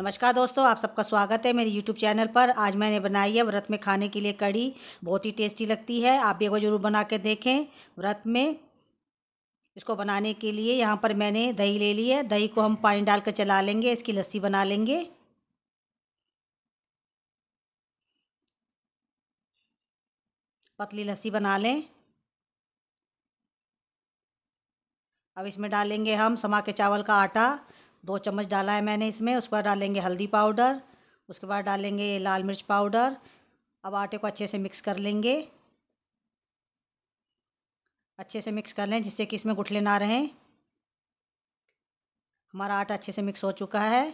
नमस्कार दोस्तों आप सबका स्वागत है मेरे यूट्यूब चैनल पर आज मैंने बनाई है व्रत में खाने के लिए कड़ी बहुत ही टेस्टी लगती है आप एक बार ज़रूर बना के देखें व्रत में इसको बनाने के लिए यहाँ पर मैंने दही ले ली है दही को हम पानी डाल कर चला लेंगे इसकी लस्सी बना लेंगे पतली लस्सी बना लें अब इसमें डालेंगे हम समा के चावल का आटा दो चम्मच डाला है मैंने इसमें उसके बाद डालेंगे हल्दी पाउडर उसके बाद डालेंगे लाल मिर्च पाउडर अब आटे को अच्छे से मिक्स कर लेंगे अच्छे से मिक्स कर लें जिससे कि इसमें गुठले ना रहें हमारा आटा अच्छे से मिक्स हो चुका है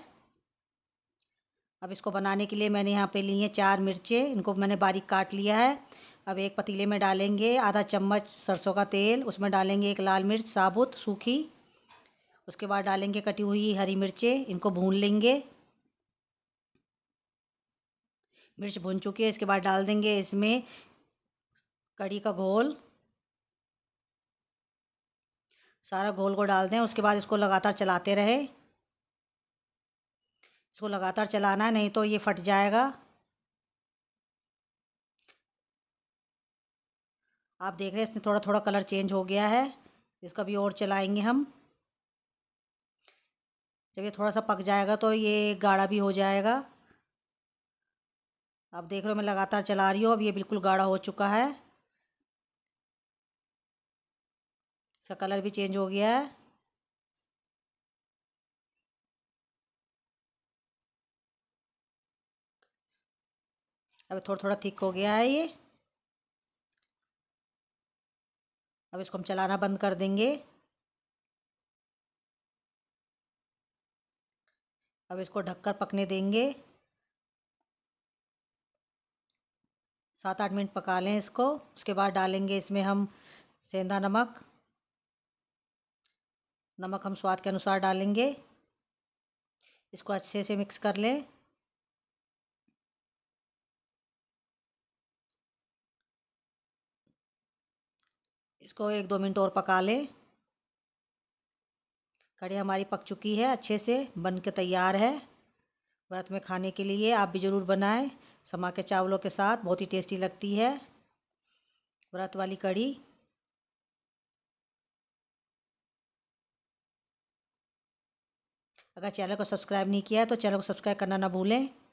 अब इसको बनाने के लिए मैंने यहाँ पे ली हैं चार मिर्चें इनको मैंने बारीक काट लिया है अब एक पतीले में डालेंगे आधा चम्मच सरसों का तेल उसमें डालेंगे एक लाल मिर्च साबुत सूखी उसके बाद डालेंगे कटी हुई हरी मिर्चें इनको भून लेंगे मिर्च भून चुकी है इसके बाद डाल देंगे इसमें कड़ी का घोल सारा घोल को डाल दें उसके बाद इसको लगातार चलाते रहे इसको लगातार चलाना है नहीं तो ये फट जाएगा आप देख रहे हैं इसने थोड़ा थोड़ा कलर चेंज हो गया है इसको अभी और चलाएंगे हम जब ये थोड़ा सा पक जाएगा तो ये गाढ़ा भी हो जाएगा आप देख रहे हो मैं लगातार चला रही हूँ अब ये बिल्कुल गाढ़ा हो चुका है इसका कलर भी चेंज हो गया है अब थोड़ा थोड़ा थिक हो गया है ये अब इसको हम चलाना बंद कर देंगे अब इसको ढककर पकने देंगे सात आठ मिनट पका लें इसको उसके बाद डालेंगे इसमें हम सेंधा नमक नमक हम स्वाद के अनुसार डालेंगे इसको अच्छे से मिक्स कर लें इसको एक दो मिनट और पका लें कड़ी हमारी पक चुकी है अच्छे से बन के तैयार है व्रत में खाने के लिए आप भी ज़रूर बनाएं समा के चावलों के साथ बहुत ही टेस्टी लगती है व्रत वाली कड़ी अगर चैनल को सब्सक्राइब नहीं किया है तो चैनल को सब्सक्राइब करना ना भूलें